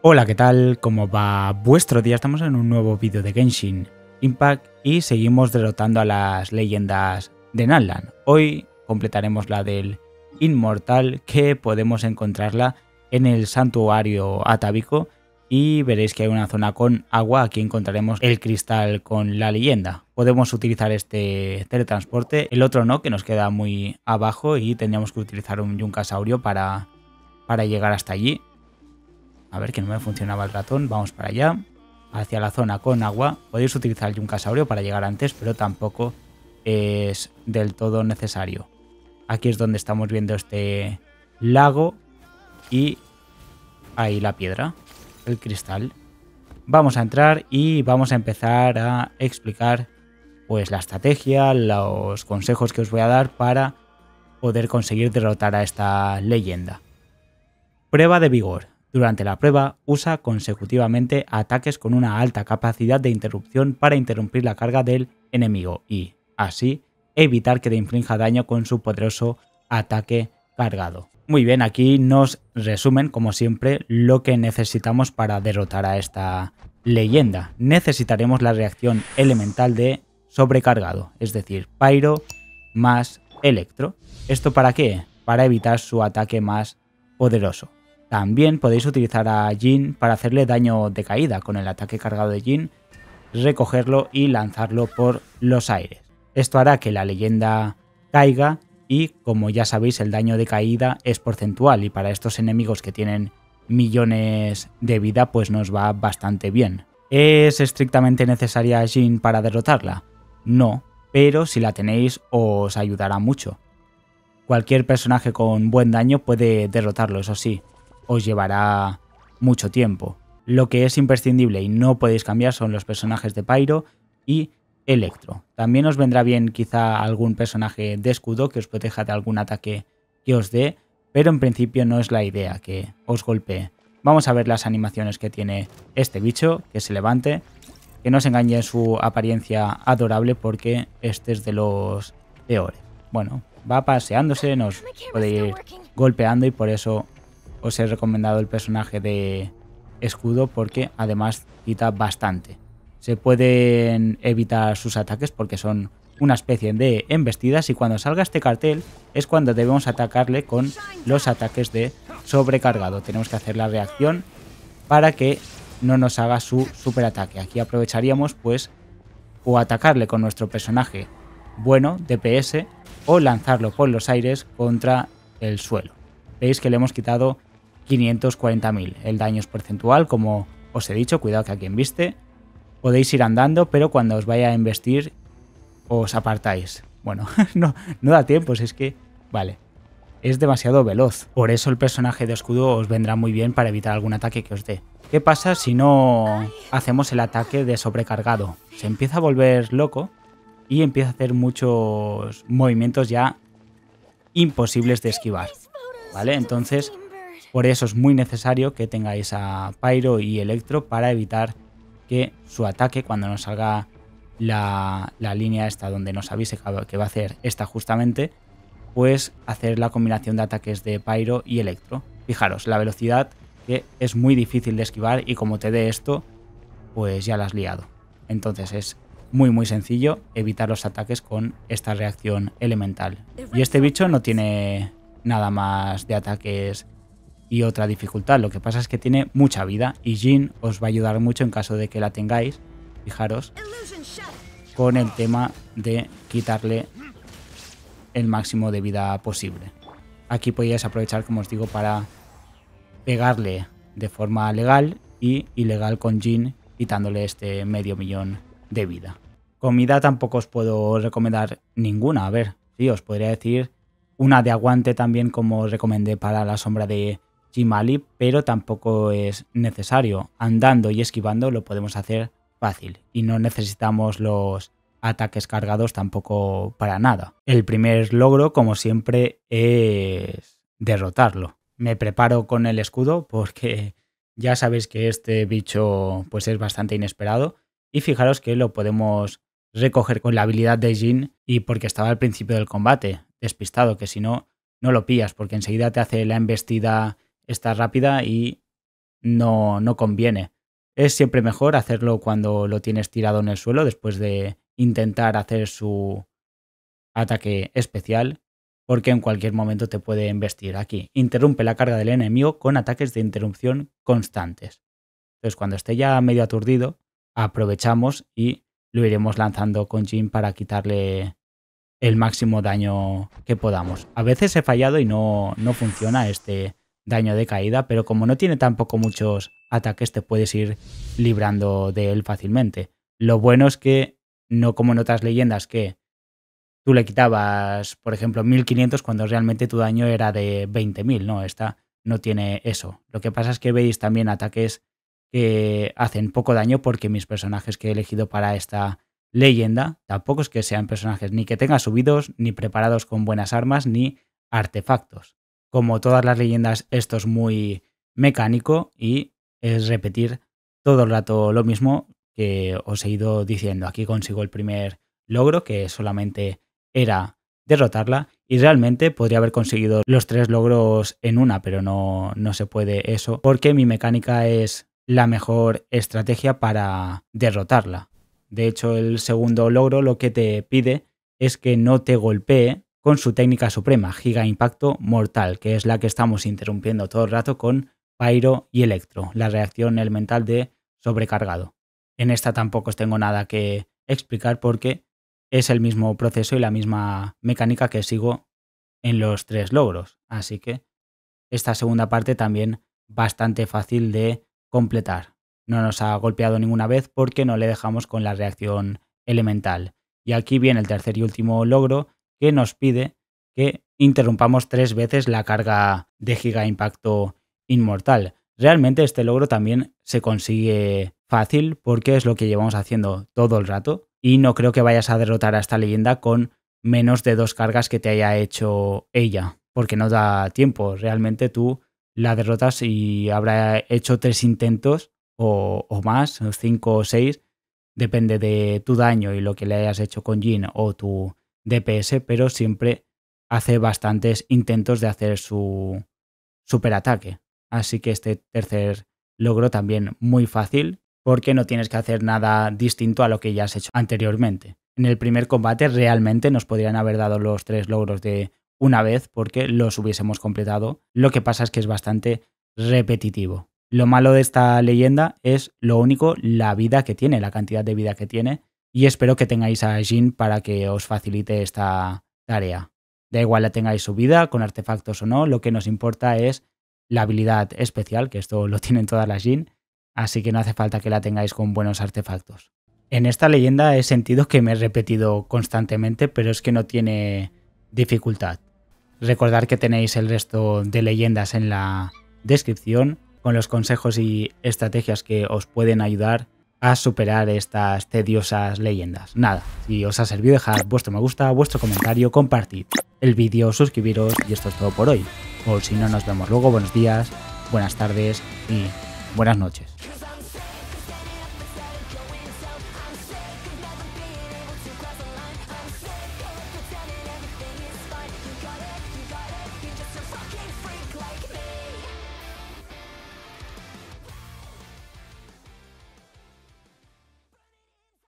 Hola, ¿qué tal? ¿Cómo va vuestro día? Estamos en un nuevo vídeo de Genshin Impact y seguimos derrotando a las leyendas de Nanlan. Hoy completaremos la del Inmortal que podemos encontrarla en el santuario Atabico y veréis que hay una zona con agua, aquí encontraremos el cristal con la leyenda. Podemos utilizar este teletransporte, el otro no, que nos queda muy abajo y tendríamos que utilizar un Yunkasaurio para, para llegar hasta allí a ver que no me funcionaba el ratón, vamos para allá. Hacia la zona con agua. Podéis utilizar un Yuncasaurio para llegar antes, pero tampoco es del todo necesario. Aquí es donde estamos viendo este lago y ahí la piedra, el cristal. Vamos a entrar y vamos a empezar a explicar pues la estrategia, los consejos que os voy a dar para poder conseguir derrotar a esta leyenda. Prueba de vigor. Durante la prueba, usa consecutivamente ataques con una alta capacidad de interrupción para interrumpir la carga del enemigo y, así, evitar que le infrinja daño con su poderoso ataque cargado. Muy bien, aquí nos resumen, como siempre, lo que necesitamos para derrotar a esta leyenda. Necesitaremos la reacción elemental de sobrecargado, es decir, Pyro más Electro. ¿Esto para qué? Para evitar su ataque más poderoso. También podéis utilizar a Jin para hacerle daño de caída con el ataque cargado de Jin, recogerlo y lanzarlo por los aires. Esto hará que la leyenda caiga y, como ya sabéis, el daño de caída es porcentual y para estos enemigos que tienen millones de vida pues nos va bastante bien. ¿Es estrictamente necesaria Jin para derrotarla? No, pero si la tenéis os ayudará mucho. Cualquier personaje con buen daño puede derrotarlo, eso sí, os llevará mucho tiempo. Lo que es imprescindible y no podéis cambiar son los personajes de Pyro y Electro. También os vendrá bien quizá algún personaje de escudo que os proteja de algún ataque que os dé, pero en principio no es la idea que os golpee. Vamos a ver las animaciones que tiene este bicho, que se levante, que no se engañe en su apariencia adorable porque este es de los peores. Bueno, va paseándose, nos puede ir golpeando y por eso os he recomendado el personaje de escudo porque además quita bastante. Se pueden evitar sus ataques porque son una especie de embestidas y cuando salga este cartel es cuando debemos atacarle con los ataques de sobrecargado. Tenemos que hacer la reacción para que no nos haga su superataque. Aquí aprovecharíamos pues o atacarle con nuestro personaje bueno, DPS, o lanzarlo por los aires contra el suelo. Veis que le hemos quitado 540.000. El daño es porcentual, como os he dicho, cuidado que a quien viste. Podéis ir andando, pero cuando os vaya a investir, os apartáis. Bueno, no, no da tiempo, si es que... Vale. Es demasiado veloz. Por eso el personaje de escudo os vendrá muy bien para evitar algún ataque que os dé. ¿Qué pasa si no hacemos el ataque de sobrecargado? Se empieza a volver loco y empieza a hacer muchos movimientos ya imposibles de esquivar. ¿Vale? Entonces por eso es muy necesario que tengáis a Pyro y Electro para evitar que su ataque, cuando nos salga la, línea esta donde nos avise que va a hacer esta justamente, pues hacer la combinación de ataques de Pyro y Electro. Fijaros, la velocidad que es muy difícil de esquivar y como te dé esto, pues ya la has liado. Entonces es muy muy sencillo evitar los ataques con esta reacción elemental. Y este bicho no tiene nada más de ataques y otra dificultad. Lo que pasa es que tiene mucha vida y Jin os va a ayudar mucho en caso de que la tengáis, fijaros, con el tema de quitarle el máximo de vida posible. Aquí podíais aprovechar, como os digo, para pegarle de forma legal y ilegal con Jin, quitándole este medio millón de vida. Comida tampoco os puedo recomendar ninguna. A ver, sí, os podría decir una de aguante también como os recomendé para la sombra de mali pero tampoco es necesario. Andando y esquivando lo podemos hacer fácil y no necesitamos los ataques cargados tampoco para nada. El primer logro, como siempre, es derrotarlo. Me preparo con el escudo porque ya sabéis que este bicho pues es bastante inesperado y fijaros que lo podemos recoger con la habilidad de Jin y porque estaba al principio del combate, despistado, que si no, no lo pillas porque enseguida te hace la embestida está rápida y no, no conviene. Es siempre mejor hacerlo cuando lo tienes tirado en el suelo después de intentar hacer su ataque especial, porque en cualquier momento te puede embestir. Aquí interrumpe la carga del enemigo con ataques de interrupción constantes. Entonces, cuando esté ya medio aturdido, aprovechamos y lo iremos lanzando con Jim para quitarle el máximo daño que podamos. A veces he fallado y no, no funciona este, daño de caída, pero como no tiene tampoco muchos ataques, te puedes ir librando de él fácilmente. Lo bueno es que, no como en otras leyendas, que tú le quitabas, por ejemplo, 1500 cuando realmente tu daño era de 20.000, ¿no? Esta no tiene eso. Lo que pasa es que veis también ataques que hacen poco daño porque mis personajes que he elegido para esta leyenda tampoco es que sean personajes ni que tengan subidos, ni preparados con buenas armas, ni artefactos como todas las leyendas, esto es muy mecánico y es repetir todo el rato lo mismo que os he ido diciendo. Aquí consigo el primer logro, que solamente era derrotarla, y realmente podría haber conseguido los tres logros en una, pero no, no se puede eso, porque mi mecánica es la mejor estrategia para derrotarla. De hecho, el segundo logro lo que te pide es que no te golpee con su técnica suprema, Giga Impacto Mortal, que es la que estamos interrumpiendo todo el rato con Pyro y Electro, la reacción elemental de sobrecargado. En esta tampoco os tengo nada que explicar porque es el mismo proceso y la misma mecánica que sigo en los tres logros. Así que esta segunda parte también bastante fácil de completar. No nos ha golpeado ninguna vez porque no le dejamos con la reacción elemental. Y aquí viene el tercer y último logro, que nos pide que interrumpamos tres veces la carga de Giga Impacto Inmortal. Realmente este logro también se consigue fácil porque es lo que llevamos haciendo todo el rato y no creo que vayas a derrotar a esta leyenda con menos de dos cargas que te haya hecho ella, porque no da tiempo. Realmente tú la derrotas y habrá hecho tres intentos o, más, cinco o seis, depende de tu daño y lo que le hayas hecho con Jin o tu DPS, pero siempre hace bastantes intentos de hacer su superataque. Así que este tercer logro también muy fácil porque no tienes que hacer nada distinto a lo que ya has hecho anteriormente. En el primer combate realmente nos podrían haber dado los tres logros de una vez porque los hubiésemos completado. Lo que pasa es que es bastante repetitivo. Lo malo de esta leyenda es lo único la vida que tiene, la cantidad de vida que tiene y espero que tengáis a Jin para que os facilite esta tarea. Da igual la tengáis subida, con artefactos o no, lo que nos importa es la habilidad especial, que esto lo tienen todas las Jin, así que no hace falta que la tengáis con buenos artefactos. En esta leyenda he sentido que me he repetido constantemente, pero es que no tiene dificultad. Recordad que tenéis el resto de leyendas en la descripción con los consejos y estrategias que os pueden ayudar a superar estas tediosas leyendas. Nada, si os ha servido dejad vuestro me gusta, vuestro comentario, compartid el vídeo, suscribiros y esto es todo por hoy. O si no nos vemos luego, buenos días, buenas tardes y buenas noches.